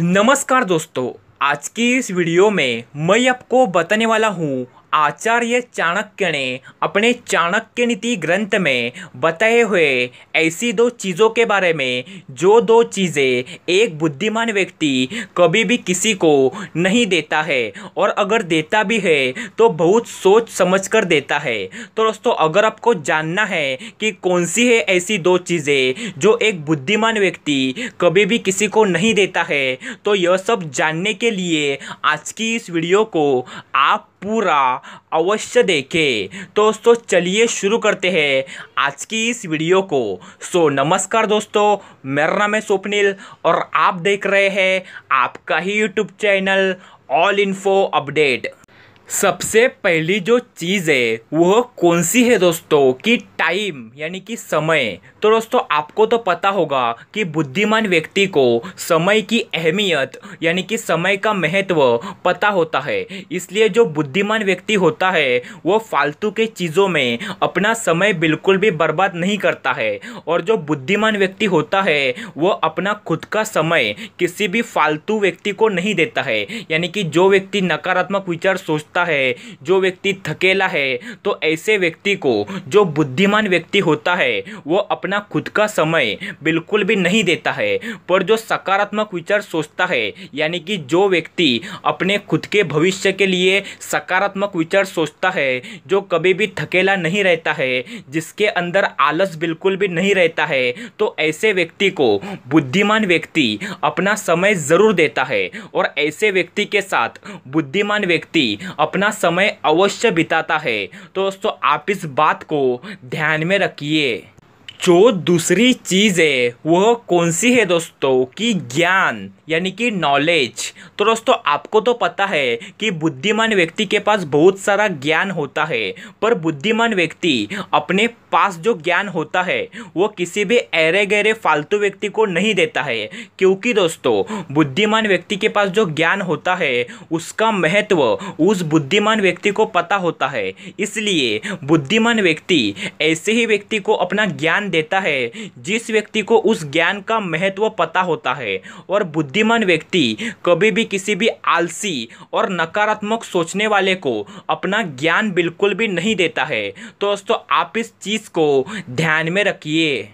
नमस्कार दोस्तों आज की इस वीडियो में मैं आपको बताने वाला हूँ आचार्य चाणक्य ने अपने चाणक्य नीति ग्रंथ में बताए हुए ऐसी दो चीज़ों के बारे में जो दो चीज़ें एक बुद्धिमान व्यक्ति कभी भी किसी को नहीं देता है और अगर देता भी है तो बहुत सोच समझ कर देता है तो दोस्तों अगर आपको जानना है कि कौन सी है ऐसी दो चीज़ें जो एक बुद्धिमान व्यक्ति कभी भी किसी को नहीं देता है तो यह सब जानने के लिए आज की इस वीडियो को आप पूरा अवश्य देखें दोस्तों चलिए शुरू करते हैं आज की इस वीडियो को सो नमस्कार दोस्तों मेरा नाम है स्वप्निल और आप देख रहे हैं आपका ही YouTube channel all info update सबसे पहली जो चीज़ है वह कौन सी है दोस्तों कि टाइम यानी कि समय तो दोस्तों आपको तो पता होगा कि बुद्धिमान व्यक्ति को समय की अहमियत यानी कि समय का महत्व पता होता है इसलिए जो बुद्धिमान व्यक्ति होता है वो फालतू के चीज़ों में अपना समय बिल्कुल भी बर्बाद नहीं करता है और जो बुद्धिमान व्यक्ति होता है वो अपना खुद का समय किसी भी फालतू व्यक्ति को नहीं देता है यानी कि जो व्यक्ति नकारात्मक विचार सोच सकता है जो व्यक्ति थकेला है तो ऐसे व्यक्ति को जो बुद्धिमान व्यक्ति होता है वो अपना खुद का समय बिल्कुल भी नहीं देता है पर जो सकारात्मक विचार सोचता है यानी कि जो व्यक्ति अपने खुद के भविष्य के लिए सकारात्मक विचार सोचता है जो कभी भी थकेला नहीं रहता है जिसके अंदर आलस बिल्कुल भी नहीं रहता है तो ऐसे व्यक्ति को बुद्धिमान व्यक्ति अपना समय ज़रूर देता है और ऐसे व्यक्ति के साथ बुद्धिमान व्यक्ति अपना समय अवश्य बिताता है तो दोस्तों आप इस बात को ध्यान में रखिए जो दूसरी चीज़ है वह कौन सी है दोस्तों कि ज्ञान यानी कि नॉलेज तो दोस्तों आपको तो पता है कि बुद्धिमान व्यक्ति के पास बहुत सारा ज्ञान होता है पर बुद्धिमान व्यक्ति अपने पास जो ज्ञान होता है वो किसी भी ऐरे गहरे फालतू व्यक्ति को नहीं देता है क्योंकि दोस्तों बुद्धिमान व्यक्ति के पास जो ज्ञान होता है उसका महत्व उस बुद्धिमान व्यक्ति को पता होता है इसलिए बुद्धिमान व्यक्ति ऐसे ही व्यक्ति को अपना ज्ञान देता है जिस व्यक्ति को उस ज्ञान का महत्व पता होता है और बुद्धिमान व्यक्ति कभी भी किसी भी आलसी और नकारात्मक सोचने वाले को अपना ज्ञान बिल्कुल भी नहीं देता है तो दोस्तों आप इस चीज़ को ध्यान में रखिए